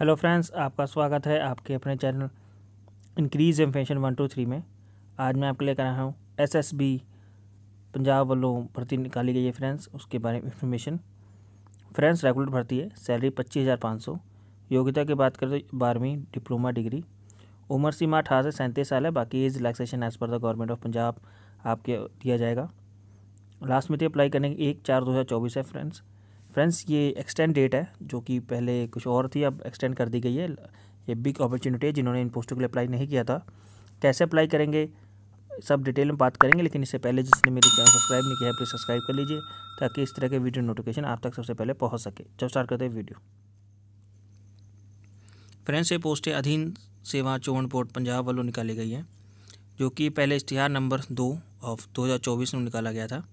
hello friends आपका स्वागत है आपके अपने channel increase information one two three में आज मैं आपके लेकर आया हूँ एस एस बी पंजाब वालों भर्ती निकाली गई है फ्रेंड्स उसके बारे में इन्फॉर्मेशन फ्रेंड्स रेगुलर भर्ती है सैलरी पच्चीस हज़ार पाँच सौ योग्यता की बात करें तो बारहवीं डिप्लोमा डिग्री उम्र सीमा अठारह से सैंतीस साल है बाकी age relaxation as per the government of Punjab आपके दिया जाएगा लास्ट मिति अप्लाई करने की एक चार दो हज़ार चौबीस है फ्रेंड्स फ्रेंड्स ये एक्सटेंड डेट है जो कि पहले कुछ और थी अब एक्सटेंड कर दी गई है ये बिग अपॉर्चुनिटी है जिन्होंने इन पोस्टों के लिए अप्लाई नहीं किया था कैसे अप्लाई करेंगे सब डिटेल में बात करेंगे लेकिन इससे पहले जिसने मेरे चैनल सब्सक्राइब नहीं किया है प्लीज़ सब्सक्राइब कर लीजिए ताकि इस तरह के वीडियो नोटिफिकेशन आप तक सबसे पहले पहुंच सके जब स्टार्ट करते हैं वीडियो फ्रेंड्स ये पोस्टें अधीन सेवा चोन पोर्ट पंजाब वालों निकाली गई है जो कि पहले इश्तिहार नंबर दो ऑफ दो में निकाला गया था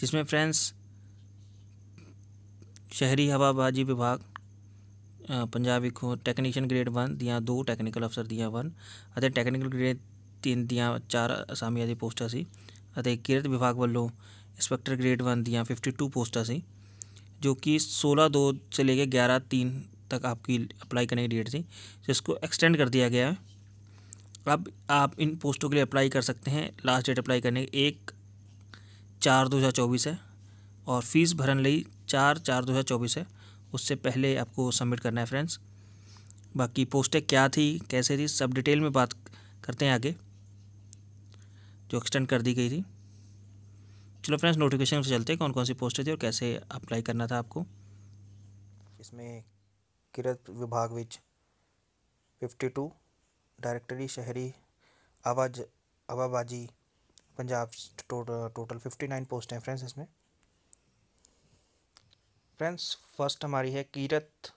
जिसमें फ्रेंड्स शहरी हवाबाजी विभाग पंजाब इको टेक्नीशियन ग्रेड वन दिया दो टेक्निकल अफसर दिया वन और ਟੈਕਨੀਕਲ ग्रेड तीन ਦੀਆਂ चार असामिया पोस्टा ਪੋਸਟਾਂ किरत विभाग वालों inspector grade one grade fifty two पोस्टा ਪੋਸਟਾਂ जो कि सोलह दो से लेकर ग्यारह तीन तक आपकी अप्लाई करने की डेट थी जिसको इसको एक्सटेंड कर दिया गया है अब आप इन पोस्टों के लिए अप्लाई कर सकते हैं लास्ट डेट अप्लाई करने की एक चार दो हज़ार चौबीस है और फीस भरने चार दो हज़ार चौबीस है उससे पहले आपको सबमिट करना है फ्रेंड्स बाकी पोस्टें क्या थी कैसे थी सब डिटेल में बात करते हैं आगे जो एक्सटेंड कर दी गई थी चलो फ्रेंड्स नोटिफिकेशन से चलते हैं कौन कौन सी पोस्टें थी और कैसे अप्लाई करना था आपको इसमें किरत विभाग फिफ्टी 52 डायरेक्टरी शहरी आवाज आवाबाजी Punjab total fifty nine post हैं फ्रेंड्स इसमें फ्रेंड्स फर्स्ट हमारी है कीरत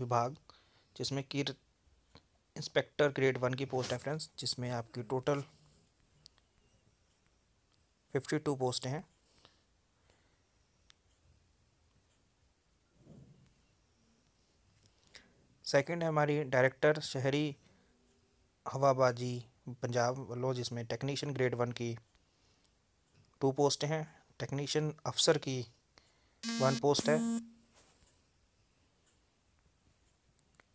विभाग जिसमें कीरत इंस्पेक्टर ग्रेड वन की पोस्ट है फ्रेंड्स जिसमें आपकी टोटल फिफ्टी टू पोस्टें हैं सेकंड है हमारी डायरेक्टर शहरी हवाबाजी पंजाब लो जिसमें टेक्नीशियन ग्रेड वन की टू पोस्ट हैं टेक्नीशियन अफसर की वन पोस्ट है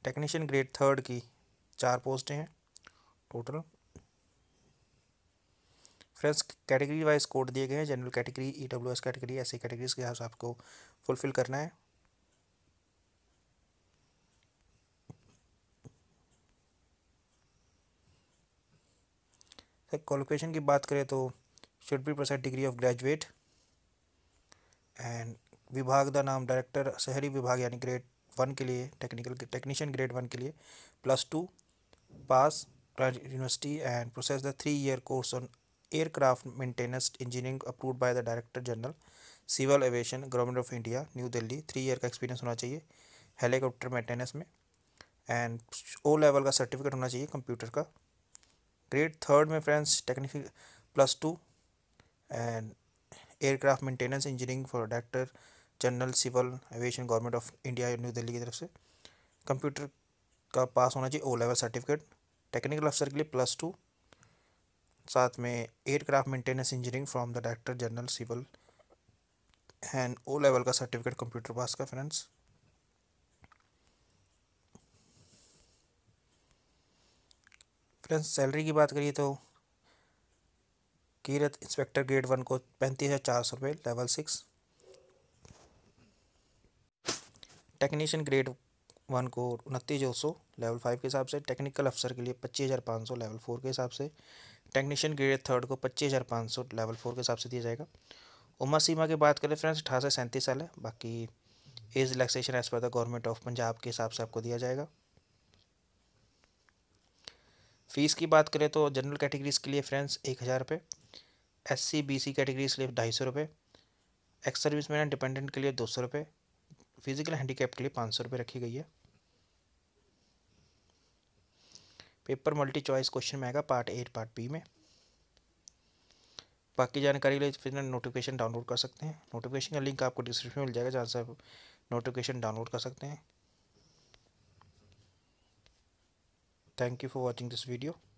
टेक्नीशियन ग्रेड थर्ड की चार पोस्टें हैं total friends category wise code दिए गए हैं general category E W S category ऐसी कैटेगरीज के हिसाब आपको फुलफिल करना है सर क्वालिफिकेशन की बात करें तो should be present degree of graduate and विभाग का नाम डायरेक्टर शहरी विभाग यानी ग्रेड वन के लिए टेक्निकल टेक्नीशियन ग्रेड वन के लिए plus two pass university and process the three year course on aircraft maintenance engineering approved by the director general civil aviation government of India new Delhi three year का experience होना चाहिए helicopter maintenance में and O level का certificate होना चाहिए computer का grade third में friends technical plus two and aircraft maintenance engineering for director general civil aviation government of India new Delhi की तरफ से कंप्यूटर का पास होना चाहिए ओ लेवल सर्टिफिकेट टेक्निकल अफसर के लिए प्लस टू साथ में aircraft maintenance engineering from the director general civil and O level का सर्टिफिकेट कंप्यूटर पास का फ्रेंड्स फ्रेंड्स सैलरी की बात करिए तो कीरत इंस्पेक्टर ग्रेड वन को पैंतीस हज़ार चार सौ रुपये level six technician grade one को उनतीस हज़ार सौ लेवल फाइव के हिसाब से टेक्निकल अफसर के लिए पच्चीस हज़ार पाँच सौ लेवल फोर के हिसाब से टेक्नीशियन ग्रेड थर्ड को पच्चीस हज़ार पाँच सौ लेवल फोर के हिसाब से दिया जाएगा उम्र सीमा की बात करें फ्रेंड्स अठारह से सैंतीस साल है बाकी age relaxation as per the government of Punjab के हिसाब से आपको दिया जाएगा फ़ीस की बात करें तो जनरल कैटेगरीज़ के लिए फ्रेंड्स एक हज़ार रुपये S C B C category के लिए ढाई सौ रुपये एक्स सर्विस मैन डिपेंडेंट के लिए दो सौ रुपये फिजिकल हैंडीकैप के लिए पाँच सौ रुपये रखी गई है पेपर मल्टी चॉइस क्वेश्चन में आएगा पार्ट एट पार्ट बी में बाकी जानकारी के लिए फिर नोटिफिकेशन डाउनलोड कर सकते हैं नोटिफिकेशन का लिंक आपको डिस्क्रिप्शन में मिल जाएगा जहाँ से आप नोटिफिकेशन डाउनलोड कर सकते हैं thank you for watching this video